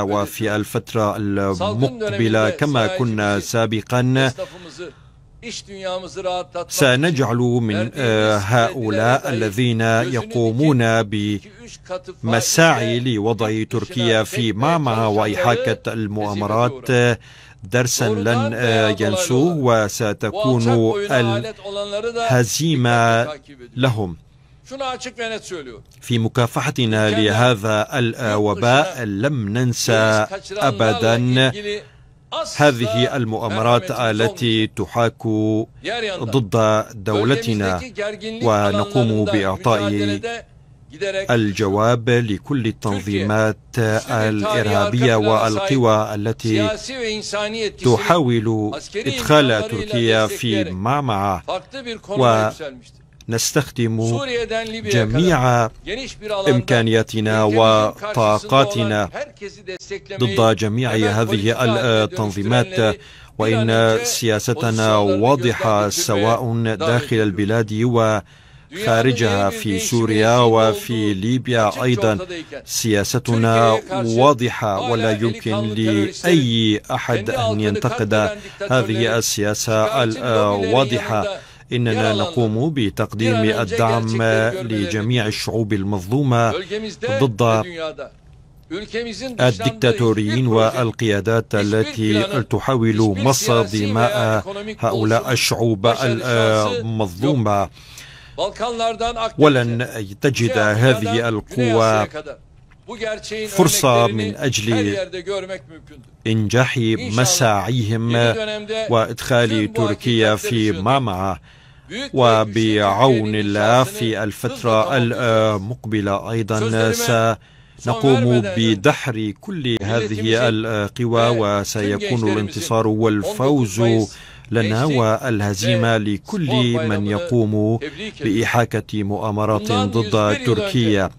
وفي الفترة المقبلة كما كنا سابقا سنجعل من آه، هؤلاء الذين يقومون بمساعي لوضع تركيا في معمعة وإحاكة المؤامرات درسا لن ينسوه وستكون الهزيمة لهم في مكافحتنا لهذا الوباء لم ننسى ابدا هذه المؤامرات التي تحاك ضد دولتنا ونقوم باعطاء الجواب لكل التنظيمات الارهابيه والقوى التي تحاول ادخال تركيا في معمعه و نستخدم جميع إمكانياتنا وطاقاتنا ضد جميع هذه التنظيمات وإن سياستنا واضحة سواء داخل البلاد و خارجها في سوريا وفي ليبيا أيضا سياستنا واضحة ولا يمكن لأي أحد أن ينتقد هذه السياسة الواضحة إننا نقوم بتقديم الدعم لجميع الشعوب المظلومة ضد الدكتاتوريين والقيادات التي تحاول مص دماء هؤلاء الشعوب المظلومة ولن تجد هذه القوة فرصة من أجل إنجاح مساعيهم وإدخال تركيا في معمعة وبعون الله في الفترة المقبلة أيضا سنقوم بدحر كل هذه القوى وسيكون الانتصار والفوز لنا والهزيمة لكل من يقوم بإحاكة مؤامرات ضد تركيا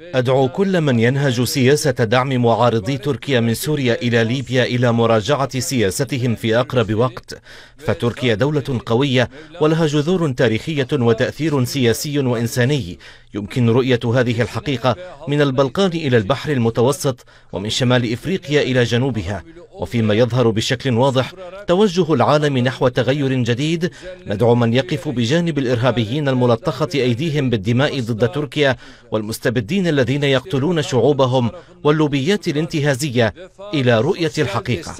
أدعو كل من ينهج سياسة دعم معارضي تركيا من سوريا إلى ليبيا إلى مراجعة سياستهم في أقرب وقت فتركيا دولة قوية ولها جذور تاريخية وتأثير سياسي وإنساني يمكن رؤية هذه الحقيقة من البلقان إلى البحر المتوسط ومن شمال إفريقيا إلى جنوبها وفيما يظهر بشكل واضح توجه العالم نحو تغير جديد ندعو من يقف بجانب الإرهابيين الملطخة أيديهم بالدماء ضد تركيا والمستبدين الذين يقتلون شعوبهم واللوبيات الانتهازية إلى رؤية الحقيقة